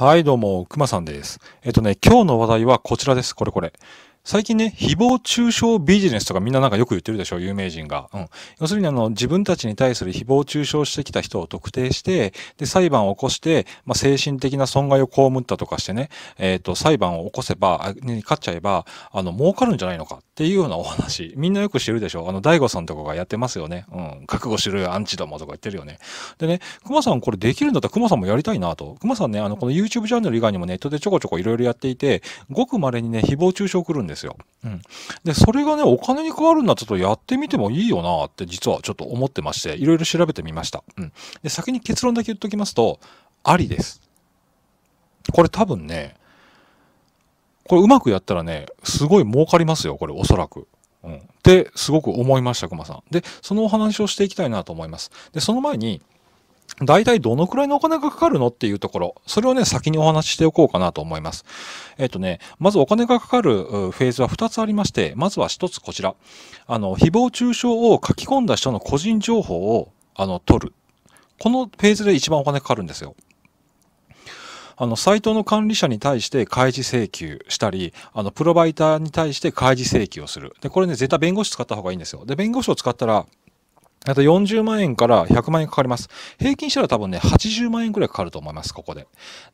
はい、どうも、くまさんです。えっとね、今日の話題はこちらです。これこれ。最近ね、誹謗中傷ビジネスとかみんななんかよく言ってるでしょ、有名人が。うん。要するにあの、自分たちに対する誹謗中傷してきた人を特定して、で、裁判を起こして、まあ、精神的な損害を被ったとかしてね、えっ、ー、と、裁判を起こせば、に勝っちゃえば、あの、儲かるんじゃないのかっていうようなお話。みんなよく知るでしょあの、大悟さんとかがやってますよね。うん。覚悟しろよ、アンチどもとか言ってるよね。でね、熊さんこれできるんだったら熊さんもやりたいなと。熊さんね、あの、この YouTube チャンネル以外にもネットでちょこちょこいろいろやっていて、ごく稀にね、誹謗中傷来るんですよ。うん。で、それがね、お金に変わるんだちょっとやってみてもいいよなって実はちょっと思ってまして、いろいろ調べてみました。うん。で、先に結論だけ言っときますと、ありです。これ多分ね、これうまくやったらね、すごい儲かりますよ、これおそらく。うん。って、すごく思いました、熊さん。で、そのお話をしていきたいなと思います。で、その前に、大体どのくらいのお金がかかるのっていうところ、それをね、先にお話ししておこうかなと思います。えっ、ー、とね、まずお金がかかるフェーズは2つありまして、まずは1つこちら。あの、誹謗中傷を書き込んだ人の個人情報を、あの、取る。このフェーズで一番お金かかるんですよ。あの、サイトの管理者に対して開示請求したり、あの、プロバイターに対して開示請求をする。で、これね、絶対弁護士使った方がいいんですよ。で、弁護士を使ったら、あと40万円から100万円かかります。平均したら多分ね、80万円くらいかかると思います、ここで。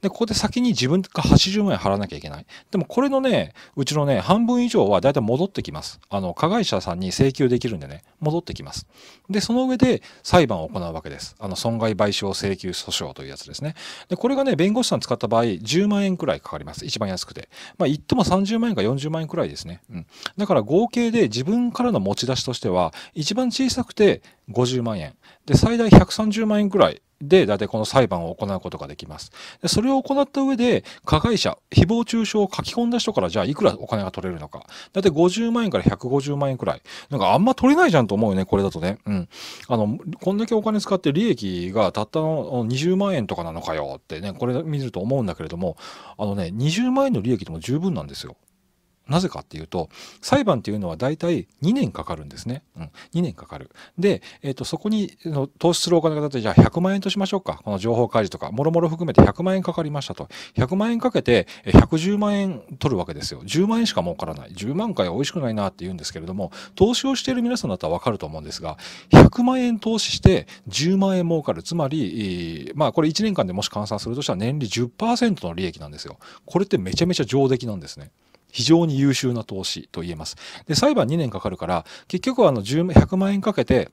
で、ここで先に自分が80万円払わなきゃいけない。でもこれのね、うちのね、半分以上はだいたい戻ってきます。あの、加害者さんに請求できるんでね、戻ってきます。で、その上で裁判を行うわけです。あの、損害賠償請求訴訟というやつですね。で、これがね、弁護士さん使った場合、10万円くらいかかります。一番安くて。まあ、言っても30万円か40万円くらいですね。うん。だから合計で自分からの持ち出しとしては、一番小さくて、50万円で最大130万円くらいで大体この裁判を行うことができますでそれを行った上で加害者誹謗中傷を書き込んだ人からじゃあいくらお金が取れるのかだたい50万円から150万円くらいなんかあんま取れないじゃんと思うよねこれだとねうんあのこんだけお金使って利益がたったの20万円とかなのかよってねこれ見ると思うんだけれどもあのね20万円の利益でも十分なんですよなぜかっていうと裁判っていうのは大体2年かかるんですね、うん、2年かかるで、えーと、そこに投資するお金がだってじゃあ100万円としましょうかこの情報開示とかもろもろ含めて100万円かかりましたと100万円かけて110万円取るわけですよ10万円しか儲からない10万回は美味しくないなって言うんですけれども投資をしている皆さんだったらわかると思うんですが100万円投資して10万円儲かるつまり、まあこれ1年間でもし換算するとしたら年利10%の利益なんですよこれってめちゃめちゃ上出来なんですね非常に優秀な投資と言えます。で、裁判2年かかるから、結局はあの10 100万円かけて、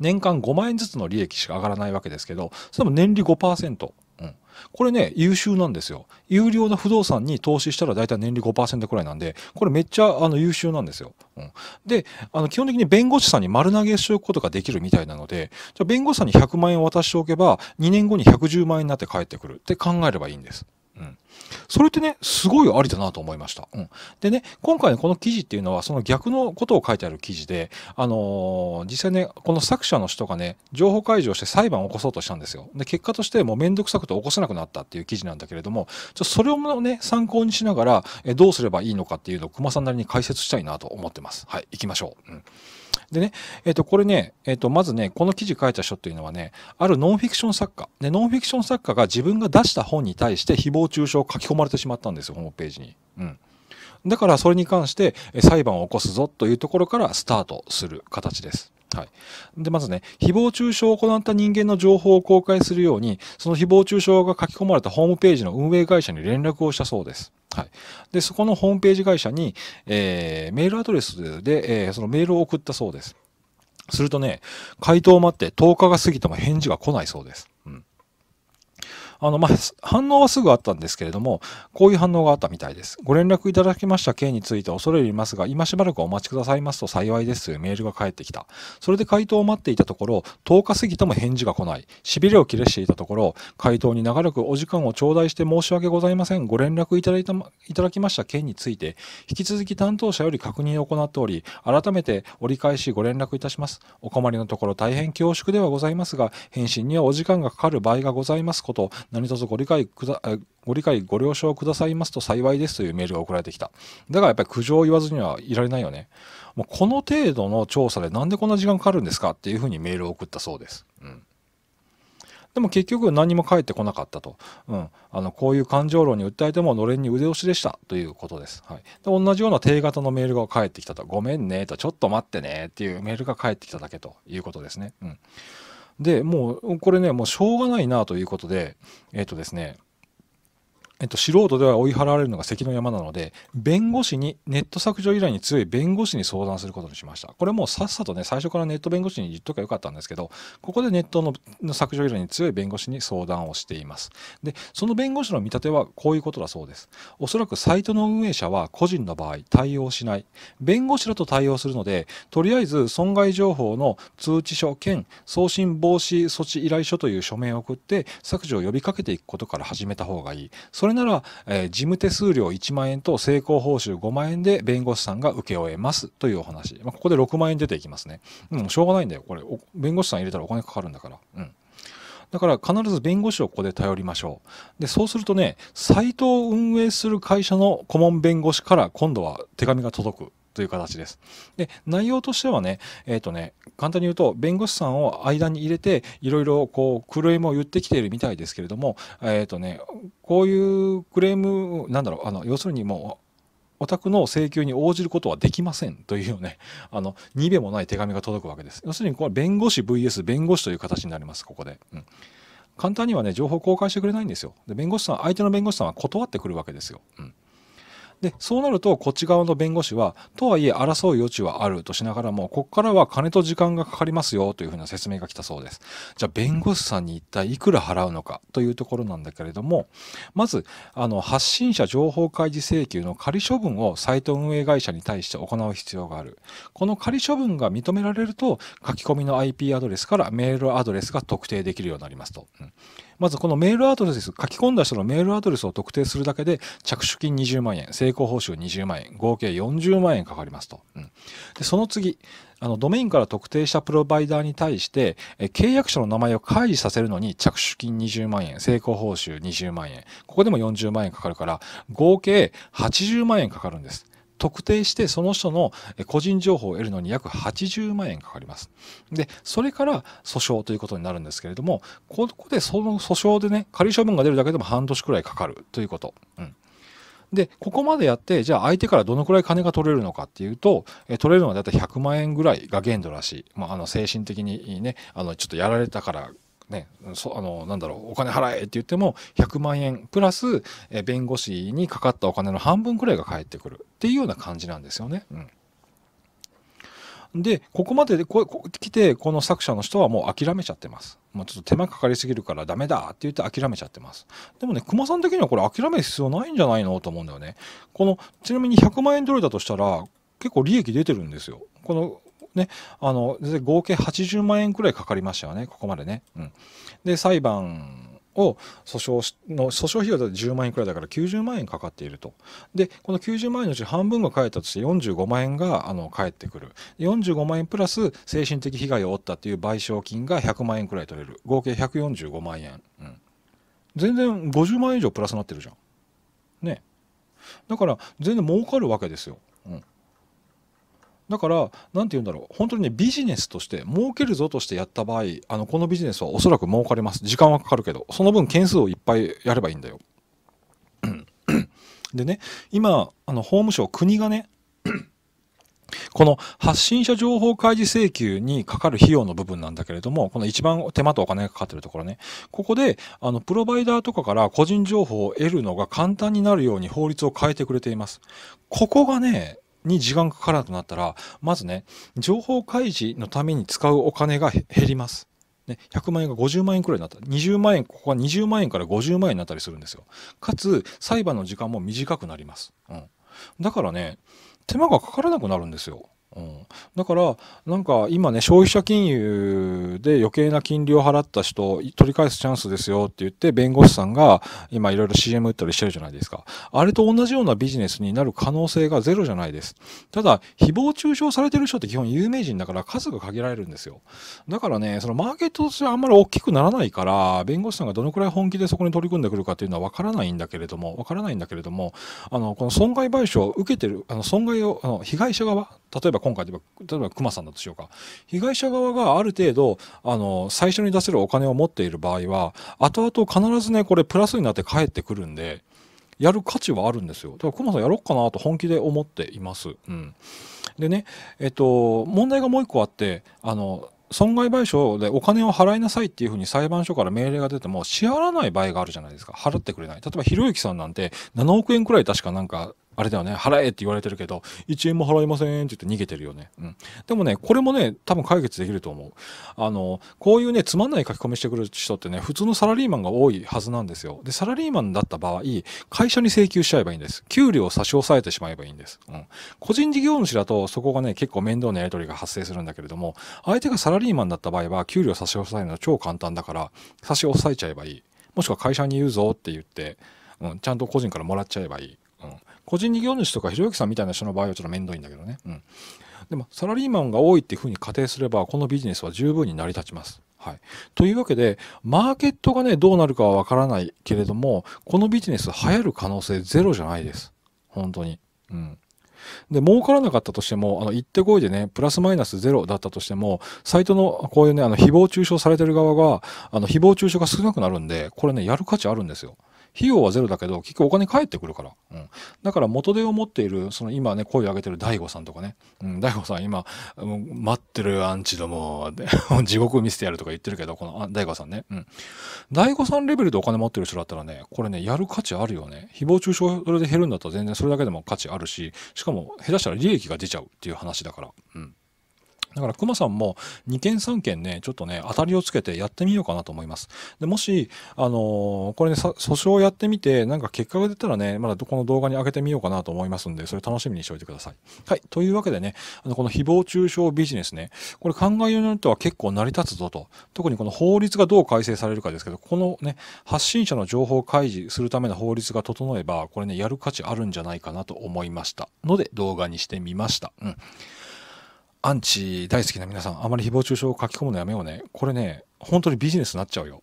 年間5万円ずつの利益しか上がらないわけですけど、それも年利5%。うん、これね、優秀なんですよ。有料な不動産に投資したら大体年利5%くらいなんで、これめっちゃあの優秀なんですよ。うん、で、あの基本的に弁護士さんに丸投げしておくことができるみたいなので、じゃあ弁護士さんに100万円渡しておけば、2年後に110万円になって返ってくるって考えればいいんです。うん、それってね、すごいありだなと思いました。うん、でね、今回のこの記事っていうのは、その逆のことを書いてある記事で、あのー、実際ね、この作者の人がね、情報開示をして裁判を起こそうとしたんですよ。で、結果としてもうめんどくさくて起こせなくなったっていう記事なんだけれども、ちょっとそれをね、参考にしながら、えどうすればいいのかっていうのを熊さんなりに解説したいなと思ってます。はい、行きましょう。うんでね、えっと、これね、えっと、まずね、この記事書いた人っていうのはね、あるノンフィクション作家、ね、ノンフィクション作家が自分が出した本に対して誹謗中傷を書き込まれてしまったんですよ、ホームページに。うん。だからそれに関して裁判を起こすぞというところからスタートする形です。はい、でまずね、誹謗中傷を行った人間の情報を公開するように、その誹謗中傷が書き込まれたホームページの運営会社に連絡をしたそうです。はい、でそこのホームページ会社に、えー、メールアドレスで、えー、そのメールを送ったそうです。するとね、回答を待って10日が過ぎても返事が来ないそうです。あの、まあ、反応はすぐあったんですけれども、こういう反応があったみたいです。ご連絡いただきました件について恐れ入りますが、今しばらくお待ちくださいますと幸いですというメールが返ってきた。それで回答を待っていたところ、10日過ぎても返事が来ない。しびれを切れしていたところ、回答に長らくお時間を頂戴して申し訳ございません。ご連絡いただいたいただきました件について、引き続き担当者より確認を行っており、改めて折り返しご連絡いたします。お困りのところ大変恐縮ではございますが、返信にはお時間がかかる場合がございますこと、何卒ご理解くだ、ご理解ご了承くださいますと幸いですというメールが送られてきた。だからやっぱり苦情を言わずにはいられないよね。もうこの程度の調査でなんでこんな時間かかるんですかっていうふうにメールを送ったそうです。うんでも結局何も返ってこなかったと。うん。あの、こういう感情論に訴えてものれんに腕押しでしたということです。はい。で、同じような定型のメールが返ってきたと。ごめんねと、ちょっと待ってねっていうメールが返ってきただけということですね。うん。でもうこれねもうしょうがないなということでえっ、ー、とですねえっと、素人では追い払われるのが関の山なので、弁護士に、ネット削除依頼に強い弁護士に相談することにしました。これもうさっさとね、最初からネット弁護士に言っとけばよかったんですけど、ここでネットの削除依頼に強い弁護士に相談をしています。で、その弁護士の見立てはこういうことだそうです。おそらくサイトの運営者は個人の場合、対応しない。弁護士らと対応するので、とりあえず損害情報の通知書兼送信防止措置依頼書という書面を送って削除を呼びかけていくことから始めた方がいい。それなら、えー、事務手数料1万円と成功報酬5万円で弁護士さんが請け負えますというお話。まあ、ここで6万円出ていきますね。うん、しょうがないんだよ。これ、弁護士さん入れたらお金かかるんだから。うん。だから必ず弁護士をここで頼りましょう。で、そうするとね、サイトを運営する会社の顧問弁護士から今度は手紙が届く。という形です。で内容としてはね,、えーとね簡単に言うと弁護士さんを間に入れていろいろこうクレームを言ってきているみたいですけれども、えーとね、こういうクレームなんだろうあの要するにもうお宅の請求に応じることはできませんというね、あの、にべもない手紙が届くわけです。要するに、これ弁護士 VS 弁護士という形になります、ここで。うん、簡単にはね、情報公開してくれないんですよ。で、弁護士さん、相手の弁護士さんは断ってくるわけですよ。うんでそうなるとこっち側の弁護士はとはいえ争う余地はあるとしながらもここからは金と時間がかかりますよというふうな説明が来たそうですじゃあ弁護士さんに一体いくら払うのかというところなんだけれどもまずあの発信者情報開示請求の仮処分をサイト運営会社に対して行う必要があるこの仮処分が認められると書き込みの IP アドレスからメールアドレスが特定できるようになりますと。うんまずこのメールアドレス、書き込んだ人のメールアドレスを特定するだけで、着手金20万円、成功報酬20万円、合計40万円かかりますと。うん、でその次、あのドメインから特定したプロバイダーに対してえ契約者の名前を開示させるのに着手金20万円成功報酬20万円ここでも40万円かかるから合計80万円かかるんです特定してその人の個人情報を得るのに約80万円かかります。で、それから訴訟ということになるんですけれども、ここでその訴訟でね、仮処分が出るだけでも半年くらいかかるということ。うんで、ここまでやって、じゃあ相手からどのくらい金が取れるのかっていうと、え取れるのはだいたい100万円ぐらいが限度らしい。まあ、あの、精神的にね、あの、ちょっとやられたからね、そあのなんだろうお金払えって言っても100万円プラスえ弁護士にかかったお金の半分くらいが返ってくるっていうような感じなんですよね。うんで、ここまででここ来て、この作者の人はもう諦めちゃってます。もうちょっと手間かかりすぎるからダメだって言って諦めちゃってます。でもね、熊さん的にはこれ諦める必要ないんじゃないのと思うんだよね。この、ちなみに100万円どれだとしたら、結構利益出てるんですよ。このね、あの合計80万円くらいかかりましたよね、ここまでね。うん、で、裁判を訴訟の訴訟費用だと10万円くらいだから90万円かかっていると。で、この90万円のうち半分が返ったとして45万円があの返ってくる。45万円プラス精神的被害を負ったという賠償金が100万円くらい取れる。合計145万円。うん、全然50万円以上プラスになってるじゃん。ね。だから全然儲かるわけですよ。だから何て言うんだろう本当にねビジネスとして儲けるぞとしてやった場合あのこのビジネスはおそらく儲かります時間はかかるけどその分件数をいっぱいやればいいんだよ でね今あの法務省国がね この発信者情報開示請求にかかる費用の部分なんだけれども、この一番手間とお金がかかってるところね、ここであのプロバイダーとかから個人情報を得るのが簡単になるように法律を変えてくれています。ここがね、に時間かからなくなったら、まずね、情報開示のために使うお金が減ります。ね、100万円が50万円くらいになった20万円ここは20万円から50万円になったりするんですよかつ裁判の時間も短くなります、うん、だからね手間がかからなくなるんですようん、だからなんか今ね消費者金融で余計な金利を払った人取り返すチャンスですよって言って弁護士さんが今いろいろ CM 打ったりしてるじゃないですかあれと同じようなビジネスになる可能性がゼロじゃないですただ誹謗中傷されてる人って基本有名人だから数が限られるんですよだからねそのマーケットとしてあんまり大きくならないから弁護士さんがどのくらい本気でそこに取り組んでくるかっていうのは分からないんだけれども分からないんだけれどもあのこの損害賠償を受けてるあの損害をあの被害者側例えば今回で例えば熊さんだとしようか被害者側がある程度あの最初に出せるお金を持っている場合は後々必ずねこれプラスになって返ってくるんでやる価値はあるんですよだから熊さんやろっかなと本気で思っています。うん、でねえっと問題がもう一個あってあの損害賠償でお金を払いなさいっていうふうに裁判所から命令が出ても支払わない場合があるじゃないですか払ってくれない例えばひろゆきさんなんて7億円くらい確かなんかあれだよね払えって言われてるけど1円も払いませんって言って逃げてるよね、うん、でもねこれもね多分解決できると思うあのこういうねつまんない書き込みしてくる人ってね普通のサラリーマンが多いはずなんですよでサラリーマンだった場合会社に請求しちゃえばいいんです給料を差し押さえてしまえばいいんです、うん、個人事業主だとそこがね結構面倒なやり取りが発生するんだけれども相手がサラリーマンだった場合は給料差し押さえるのは超簡単だから差し押さえちゃえばいいもしくは会社に言うぞって言って、うん、ちゃんと個人からもらっちゃえばいい、うん個人事業主とかひろゆきさんみたいな人の場合はちょっと面倒いんだけどね、うん、でもサラリーマンが多いっていうふうに仮定すればこのビジネスは十分に成り立ちますはい、というわけでマーケットがねどうなるかはわからないけれどもこのビジネス流行る可能性ゼロじゃないです本当にうんで儲からなかったとしてもあの行ってこいでねプラスマイナスゼロだったとしてもサイトのこういうねあの誹謗中傷されてる側があの誹謗中傷が少なくなるんでこれねやる価値あるんですよ費用はゼロだけど、結局お金返ってくるから。うん。だから元手を持っている、その今ね、声を上げてる大悟さんとかね。うん、大悟さん今、待ってるアンチども、地獄見せてやるとか言ってるけど、この大悟さんね。うん。大悟さんレベルでお金持ってる人だったらね、これね、やる価値あるよね。誹謗中傷それで減るんだったら全然それだけでも価値あるし、しかも下手したら利益が出ちゃうっていう話だから。うん。だから、熊さんも2件3件ね、ちょっとね、当たりをつけてやってみようかなと思います。でもし、あのー、これね、訴訟をやってみて、なんか結果が出たらね、まだこの動画に上げてみようかなと思いますんで、それ楽しみにしておいてください。はい。というわけでね、あのこの誹謗中傷ビジネスね、これ考えようによっては結構成り立つぞと。特にこの法律がどう改正されるかですけど、このね、発信者の情報開示するための法律が整えば、これね、やる価値あるんじゃないかなと思いました。ので、動画にしてみました。うん。アンチ大好きな皆さん、あまり誹謗中傷を書き込むのやめようね。これね、本当にビジネスになっちゃうよ。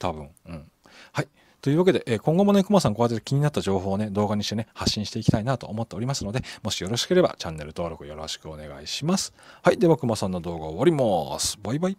多分。うん。はい。というわけで、え今後もね、くまさんこうやって気になった情報をね、動画にしてね、発信していきたいなと思っておりますので、もしよろしければチャンネル登録よろしくお願いします。はい。では、くまさんの動画終わります。バイバイ。